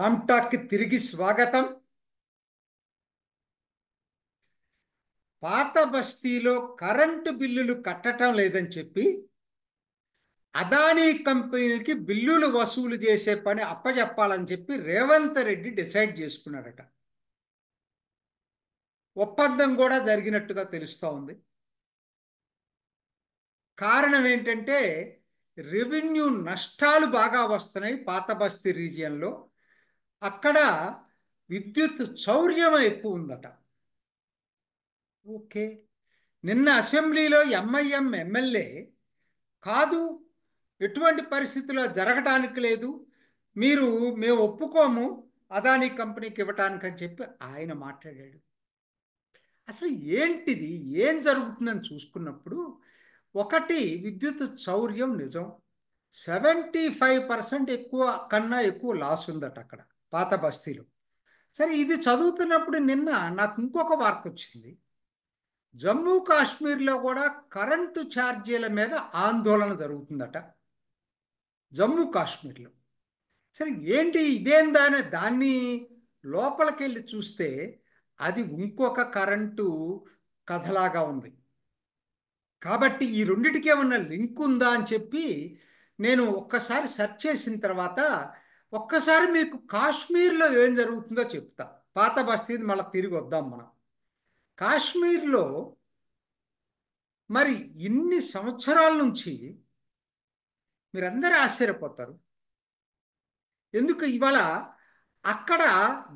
రామ్టాక్కి తిరిగి స్వాగతం పాత బస్తీలో కరెంటు బిల్లులు కట్టడం లేదని చెప్పి అదానీ కంపెనీలకి బిల్లులు వసూలు చేసే పని అప్పచెప్పాలని చెప్పి రేవంత్ రెడ్డి డిసైడ్ చేసుకున్నాడట ఒప్పందం కూడా జరిగినట్టుగా తెలుస్తూ ఉంది కారణం ఏంటంటే రెవెన్యూ నష్టాలు బాగా వస్తున్నాయి పాత బస్తీ రీజియన్లో అక్కడ విద్యుత్ చౌర్యం ఎక్కువ ఉందట ఓకే నిన్న అసెంబ్లీలో ఎంఐఎం ఎమ్మెల్యే కాదు ఎటువంటి పరిస్థితుల్లో జరగటానికి లేదు మీరు మేము ఒప్పుకోము అదానీ కంపెనీకి ఇవ్వటానికి అని చెప్పి ఆయన మాట్లాడాడు అసలు ఏంటిది ఏం జరుగుతుందని చూసుకున్నప్పుడు ఒకటి విద్యుత్ చౌర్యం నిజం సెవెంటీ ఫైవ్ పర్సెంట్ ఎక్కువ కన్నా ఎక్కువ లాస్ ఉందట అక్కడ పాత బస్తీలు సరే ఇది చదువుతున్నప్పుడు నిన్న నాకు ఇంకొక వార్త వచ్చింది జమ్మూ కాశ్మీర్లో కూడా కరెంటు ఛార్జీల మీద ఆందోళన జరుగుతుందట జమ్మూ కాశ్మీర్లో సరే ఏంటి ఇదేందా అనే దాన్ని లోపలికి వెళ్ళి చూస్తే అది ఇంకొక కరెంటు కథలాగా ఉంది కాబట్టి ఈ రెండిటికి ఏమన్నా లింక్ ఉందా అని చెప్పి నేను ఒక్కసారి సెర్చ్ చేసిన తర్వాత ఒక్కసారి మీకు కాశ్మీర్లో ఏం జరుగుతుందో చెప్తా పాత బస్తీని మళ్ళీ తిరిగి వద్దాం మనం కాశ్మీర్లో మరి ఇన్ని సంవత్సరాల నుంచి మీరందరూ ఆశ్చర్యపోతారు ఎందుకు ఇవాళ అక్కడ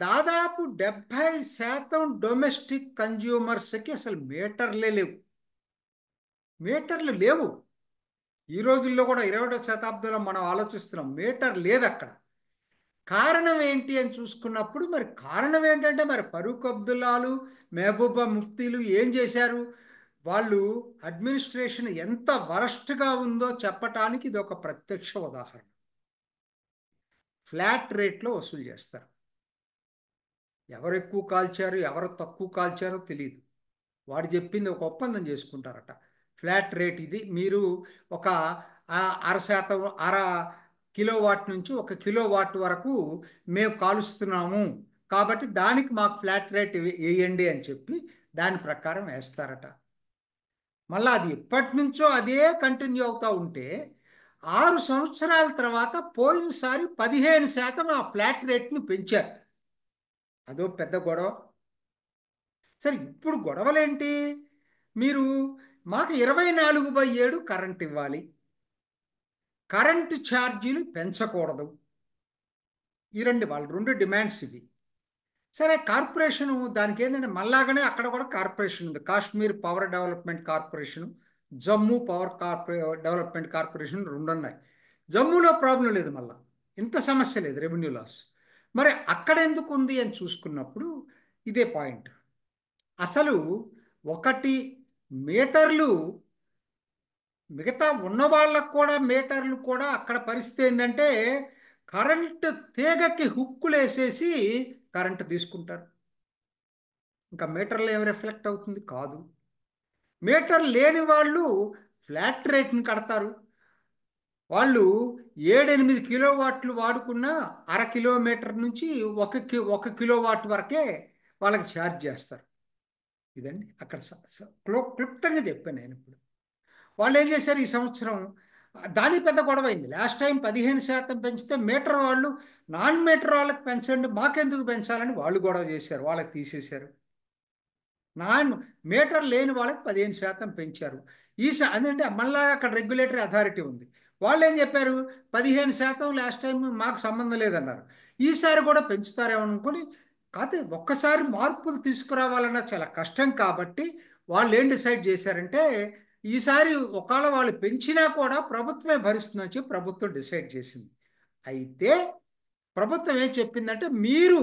దాదాపు డెబ్భై శాతం డొమెస్టిక్ కన్జ్యూమర్స్కి అసలు మీటర్లే లేవు మీటర్లు లేవు ఈ రోజుల్లో కూడా ఇరవై శతాబ్దంలో మనం ఆలోచిస్తున్నాం మీటర్ లేదు అక్కడ కారణం ఏంటి అని చూసుకున్నప్పుడు మరి కారణం ఏంటంటే మరి ఫరూక్ అబ్దుల్లాలు మహబూబా ముఫ్తీలు ఏం చేశారు వాళ్ళు అడ్మినిస్ట్రేషన్ ఎంత వరస్ట్గా ఉందో చెప్పటానికి ఇది ఒక ప్రత్యక్ష ఉదాహరణ ఫ్లాట్ రేట్లో వసూలు చేస్తారు ఎవరు ఎక్కువ కాల్చారు ఎవరు తక్కువ కాల్చారో తెలియదు వాడు చెప్పింది ఒక ఒప్పందం చేసుకుంటారట ఫ్లాట్ రేట్ ఇది మీరు ఒక అర శాతం అర కిలో వాట్ నుంచి ఒక కిలో వాట్ వరకు మేము కాలుస్తున్నాము కాబట్టి దానికి మాకు ఫ్లాట్ రేట్ వేయండి అని చెప్పి దాని ప్రకారం వేస్తారట మళ్ళీ అది ఇప్పటి నుంచో అదే కంటిన్యూ అవుతూ ఉంటే ఆరు సంవత్సరాల తర్వాత పోయినసారి పదిహేను శాతం ఆ ఫ్లాట్ రేట్ని పెంచారు అదో పెద్ద గొడవ సరే ఇప్పుడు గొడవలేంటి మీరు మాకు ఇరవై నాలుగు బై ఏడు కరెంట్ ఇవ్వాలి కరెంటు ఛార్జీలు పెంచకూడదు ఈ రెండు వాళ్ళు రెండు డిమాండ్స్ ఇవి సరే కార్పొరేషన్ దానికి ఏంటంటే మళ్ళాగానే అక్కడ కూడా కార్పొరేషన్ ఉంది Kashmir power development corporation Jammu power corporation development corporation రెండు ఉన్నాయి జమ్మూలో ప్రాబ్లం లేదు మళ్ళా ఇంత సమస్య లేదు రెవెన్యూ లాస్ మరి అక్కడ ఎందుకు ఉంది అని చూసుకున్నప్పుడు ఇదే పాయింట్ అసలు ఒకటి మీటర్లు మిగతా ఉన్న వాళ్ళకు కూడా మీటర్లు కూడా అక్కడ పరిస్థితి ఏంటంటే కరెంటు తీగకి హుక్కులు వేసేసి కరెంటు తీసుకుంటారు ఇంకా మీటర్లు ఏం రిఫ్లెక్ట్ అవుతుంది కాదు మీటర్ లేని వాళ్ళు ఫ్లాట్ రేట్ని కడతారు వాళ్ళు ఏడెనిమిది కిలో వాట్లు వాడుకున్న అర కిలోమీటర్ నుంచి ఒక కి ఒక కిలో వాట్ వరకే వాళ్ళకి ఛార్జ్ చేస్తారు ఇదండి అక్కడ క్లుప్తంగా చెప్పాను నేను ఇప్పుడు వాళ్ళు ఏం చేశారు ఈ సంవత్సరం దాని పెద్ద గొడవ అయింది లాస్ట్ టైం పదిహేను శాతం పెంచితే మీటర్ వాళ్ళు నాన్ మీటర్ వాళ్ళకి పెంచండి మాకెందుకు పెంచాలని వాళ్ళు గొడవ చేశారు వాళ్ళకి తీసేశారు నాన్ మీటర్ లేని వాళ్ళకి పదిహేను శాతం పెంచారు ఈ అదంటే మళ్ళీ అక్కడ రెగ్యులేటరీ అథారిటీ ఉంది వాళ్ళు ఏం చెప్పారు పదిహేను శాతం లాస్ట్ టైం మాకు సంబంధం లేదన్నారు ఈసారి కూడా పెంచుతారేమో అనుకుని కాకపోతే ఒక్కసారి మార్పులు తీసుకురావాలన్నా చాలా కష్టం కాబట్టి వాళ్ళు ఏం డిసైడ్ చేశారంటే ఈసారి ఒకవేళ వాళ్ళు పెంచినా కూడా ప్రభుత్వమే భరిస్తుందని చెప్పి ప్రభుత్వం డిసైడ్ చేసింది అయితే ప్రభుత్వం ఏం చెప్పిందంటే మీరు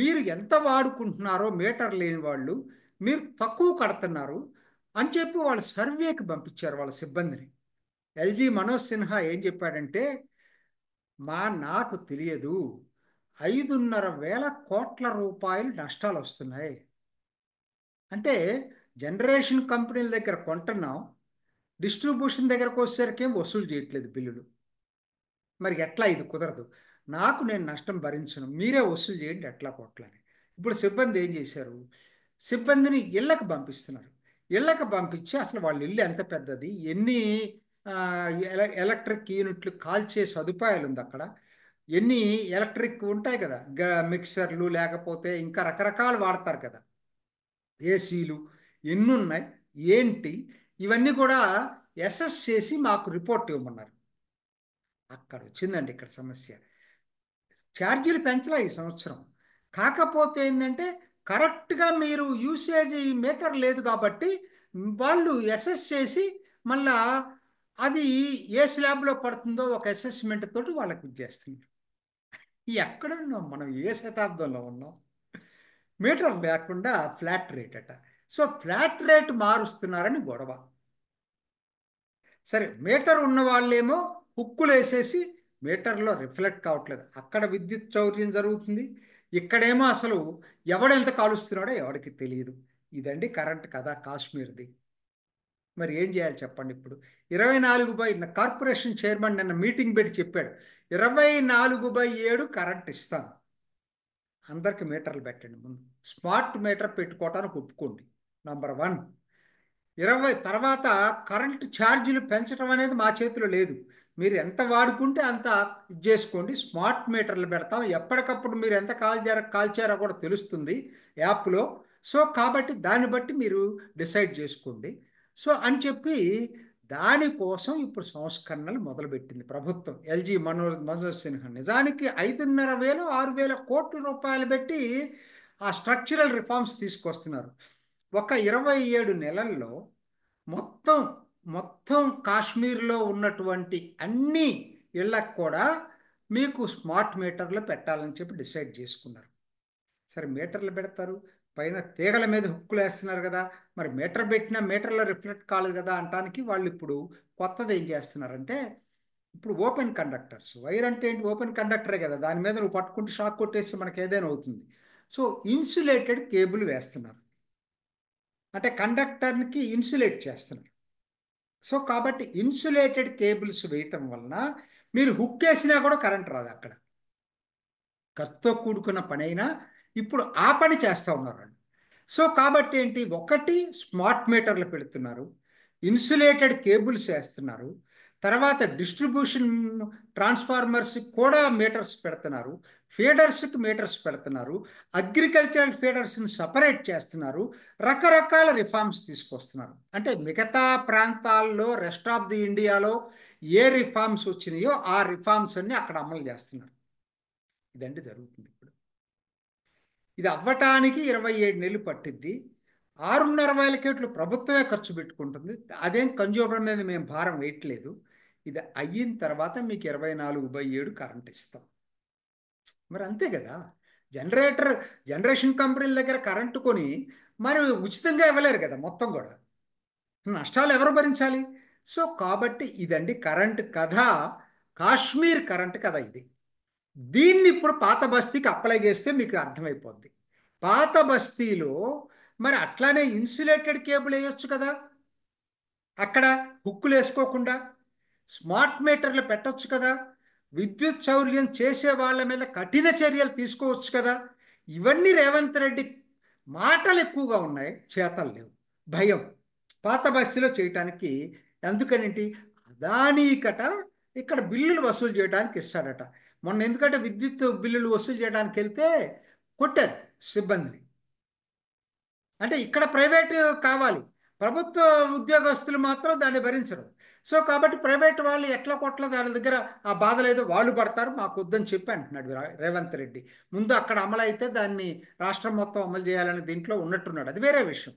మీరు ఎంత వాడుకుంటున్నారో మీటర్ లేని వాళ్ళు మీరు తక్కువ కడుతున్నారు అని చెప్పి వాళ్ళ సర్వేకి పంపించారు వాళ్ళ సిబ్బందిని ఎల్జీ మనోజ్ సిన్హా ఏం చెప్పాడంటే మా నాకు తెలియదు ఐదున్నర వేల కోట్ల రూపాయలు నష్టాలు వస్తున్నాయి అంటే జనరేషన్ కంపెనీల దగ్గర కొంటున్నాం డిస్ట్రిబ్యూషన్ దగ్గరకు వచ్చేసరికి వసూలు చేయట్లేదు బిల్లులు మరి ఎట్లా ఇది కుదరదు నాకు నేను నష్టం భరించను మీరే వసూలు చేయండి ఎట్లా కొట్లని ఇప్పుడు సిబ్బంది ఏం చేశారు సిబ్బందిని ఇళ్ళకి పంపిస్తున్నారు ఇళ్ళకి పంపించి అసలు వాళ్ళ ఇల్లు ఎంత పెద్దది ఎన్ని ఎలక్ట్రిక్ యూనిట్లు కాల్చే సదుపాయాలు ఉంది అక్కడ ఎన్ని ఎలక్ట్రిక్ ఉంటాయి కదా మిక్సర్లు లేకపోతే ఇంకా రకరకాలు వాడతారు కదా ఏసీలు ఎన్నున్నాయి ఏంటి ఇవన్నీ కూడా ఎస్ఎస్ చేసి మాకు రిపోర్ట్ ఇవ్వమన్నారు అక్కడ వచ్చిందండి ఇక్కడ సమస్య ఛార్జీలు పెంచలే ఈ సంవత్సరం కాకపోతే ఏంటంటే కరెక్ట్గా మీరు యూసేజ్ మీటర్ లేదు కాబట్టి వాళ్ళు ఎస్ఎస్ చేసి మళ్ళా అది ఏ స్లాబ్లో పడుతుందో ఒక అసెస్మెంట్ తోటి వాళ్ళకి ఇచ్చేస్తుంది ఎక్కడ ఉన్నాం మనం ఏ శతాబ్దంలో ఉన్నాం మీటర్ లేకుండా ఫ్లాట్ రేట్ అట సో ఫ్లాట్ రేట్ మారుస్తున్నారని గొడవ సరే మీటర్ ఉన్న వాళ్ళేమో హుక్కులు వేసేసి మీటర్లో రిఫ్లెక్ట్ కావట్లేదు అక్కడ విద్యుత్ చౌర్యం జరుగుతుంది ఇక్కడేమో అసలు ఎవడెంత కాలుస్తున్నాడో ఎవడికి తెలియదు ఇదండి కరెంట్ కదా కాశ్మీర్ది మరి ఏం చేయాలి చెప్పండి ఇప్పుడు ఇరవై నాలుగు బై కార్పొరేషన్ చైర్మన్ నిన్న మీటింగ్ పెట్టి చెప్పాడు ఇరవై నాలుగు బై ఏడు కరెంట్ ఇస్తాను అందరికి మీటర్లు పెట్టండి ముందు స్మార్ట్ మీటర్ పెట్టుకోవటానికి ఒప్పుకోండి నంబర్ వన్ ఇరవై తర్వాత కరెంటు ఛార్జీలు పెంచడం అనేది మా చేతిలో లేదు మీరు ఎంత వాడుకుంటే అంత ఇది చేసుకోండి స్మార్ట్ మీటర్లు పెడతాం ఎప్పటికప్పుడు మీరు ఎంత కాల్ కాల్చారో కూడా తెలుస్తుంది యాప్లో సో కాబట్టి దాన్ని బట్టి మీరు డిసైడ్ చేసుకోండి సో అని చెప్పి దానికోసం ఇప్పుడు సంస్కరణలు మొదలుపెట్టింది ప్రభుత్వం ఎల్జీ మనో మనోజ్ సిన్హా నిజానికి ఐదున్నర వేలు ఆరు వేల కోట్ల రూపాయలు పెట్టి ఆ స్ట్రక్చరల్ రిఫార్మ్స్ తీసుకొస్తున్నారు ఒక ఇరవై ఏడు నెలల్లో మొత్తం మొత్తం కాశ్మీర్లో ఉన్నటువంటి అన్ని ఇళ్ళకు కూడా మీకు స్మార్ట్ మీటర్లు పెట్టాలని చెప్పి డిసైడ్ చేసుకున్నారు సరే మీటర్లు పెడతారు పైన తీగల మీద హుక్కులు వేస్తున్నారు కదా మరి మీటర్ పెట్టినా మీటర్లో రిఫ్లెక్ట్ కాలేదు కదా అంటానికి వాళ్ళు ఇప్పుడు కొత్తది ఏం చేస్తున్నారంటే ఇప్పుడు ఓపెన్ కండక్టర్స్ వైర్ అంటే ఏంటి ఓపెన్ కండక్టరే కదా దాని మీద నువ్వు పట్టుకుంటే షాక్ కొట్టేసి మనకి ఏదైనా అవుతుంది సో ఇన్సులేటెడ్ కేబుల్ వేస్తున్నారు అంటే కండక్టర్కి ఇన్సులేట్ చేస్తున్నారు సో కాబట్టి ఇన్సులేటెడ్ కేబుల్స్ వేయటం వలన మీరు హుక్ వేసినా కూడా కరెంట్ రాదు అక్కడ ఖర్చుతో కూడుకున్న పనైనా ఇప్పుడు ఆ పని చేస్తూ ఉన్నారండి సో కాబట్టి ఏంటి ఒకటి స్మార్ట్ మీటర్లు పెడుతున్నారు ఇన్సులేటెడ్ కేబుల్స్ వేస్తున్నారు తర్వాత డిస్ట్రిబ్యూషన్ ట్రాన్స్ఫార్మర్స్ కూడా మీటర్స్ పెడుతున్నారు ఫీడర్స్కి మీటర్స్ పెడుతున్నారు అగ్రికల్చరల్ ఫీడర్స్ని సపరేట్ చేస్తున్నారు రకరకాల రిఫార్మ్స్ తీసుకొస్తున్నారు అంటే మిగతా ప్రాంతాల్లో రెస్ట్ ఆఫ్ ది ఇండియాలో ఏ రిఫార్మ్స్ వచ్చినాయో ఆ రిఫార్మ్స్ అన్ని అక్కడ అమలు చేస్తున్నారు ఇదండి జరుగుతుంది ఇప్పుడు ఇది అవ్వటానికి ఇరవై ఏడు నెలలు పట్టిద్ది ఆరున్నర వేల ప్రభుత్వమే ఖర్చు పెట్టుకుంటుంది అదేం కన్జ్యూమర్ మీద మేము భారం వేయట్లేదు ఇది అయిన తర్వాత మీకు ఇరవై నాలుగు బై ఏడు కరెంట్ ఇస్తాం మరి అంతే కదా జనరేటర్ జనరేషన్ కంపెనీల దగ్గర కరెంటు కొని మరి ఉచితంగా ఇవ్వలేరు కదా మొత్తం కూడా నష్టాలు ఎవరు భరించాలి సో కాబట్టి ఇదండి కరెంట్ కథ కాశ్మీర్ కరెంట్ కథ ఇది దీన్ని ఇప్పుడు పాత బస్తీకి అప్లై చేస్తే మీకు అర్థమైపోద్ది పాత బస్తీలో మరి అట్లానే ఇన్సులేటెడ్ కేబుల్ వేయొచ్చు కదా అక్కడ హుక్కులు వేసుకోకుండా స్మార్ట్ మీటర్లు పెట్టచ్చు కదా విద్యుత్ చౌర్యం చేసే వాళ్ళ మీద కఠిన చర్యలు తీసుకోవచ్చు కదా ఇవన్నీ రేవంత్ రెడ్డి మాటలు ఎక్కువగా ఉన్నాయి చేతలు లేవు భయం పాత బస్తీలో చేయటానికి ఎందుకనేంటి అదానీకట ఇక్కడ బిల్లులు వసూలు చేయడానికి ఇస్తాడట మొన్న ఎందుకంటే విద్యుత్ బిల్లులు వసూలు చేయడానికి వెళ్తే కొట్టారు సిబ్బందిని అంటే ఇక్కడ ప్రైవేటు కావాలి ప్రభుత్వ ఉద్యోగస్తులు మాత్రం దాన్ని భరించరు సో కాబట్టి ప్రైవేట్ వాళ్ళు ఎట్లా కొట్ల దాని దగ్గర ఆ బాధ లేదో వాళ్ళు పడతారు మాకు వద్దని చెప్పి అంటున్నాడు రేవంత్ రెడ్డి ముందు అక్కడ అమలు అయితే దాన్ని రాష్ట్రం మొత్తం అమలు చేయాలని దీంట్లో ఉన్నట్టున్నాడు అది వేరే విషయం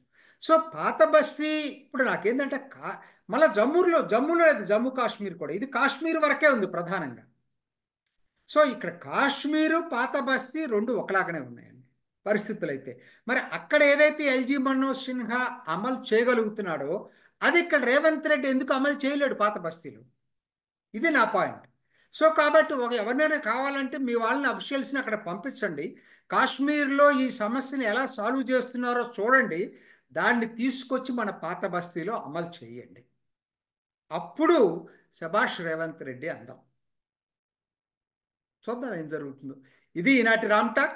సో పాత బస్తీ ఇప్పుడు నాకేంటంటే కా మళ్ళీ జమ్మూర్లో జమ్మూలో లేదు జమ్మూ కాశ్మీర్ కూడా ఇది కాశ్మీర్ వరకే ఉంది ప్రధానంగా సో ఇక్కడ కాశ్మీరు పాత బస్తీ రెండు ఒకలాగానే ఉన్నాయి పరిస్థితులైతే మరి అక్కడ ఏదైతే ఎల్జీ మనోజ్ సిన్హా అమలు చేయగలుగుతున్నాడో అది ఇక్కడ రేవంత్ రెడ్డి ఎందుకు అమలు చేయలేడు పాత బస్తీలు ఇది నా పాయింట్ సో కాబట్టి ఒక ఎవరినైనా కావాలంటే మీ వాళ్ళని అఫిషియల్స్ని అక్కడ పంపించండి కాశ్మీర్లో ఈ సమస్యని ఎలా సాల్వ్ చేస్తున్నారో చూడండి దాన్ని తీసుకొచ్చి మన పాత బస్తీలో అమలు చేయండి అప్పుడు శభాష్ రేవంత్ రెడ్డి అందాం చూద్దాం ఏం జరుగుతుందో ఇది ఈనాటి రామ్టాక్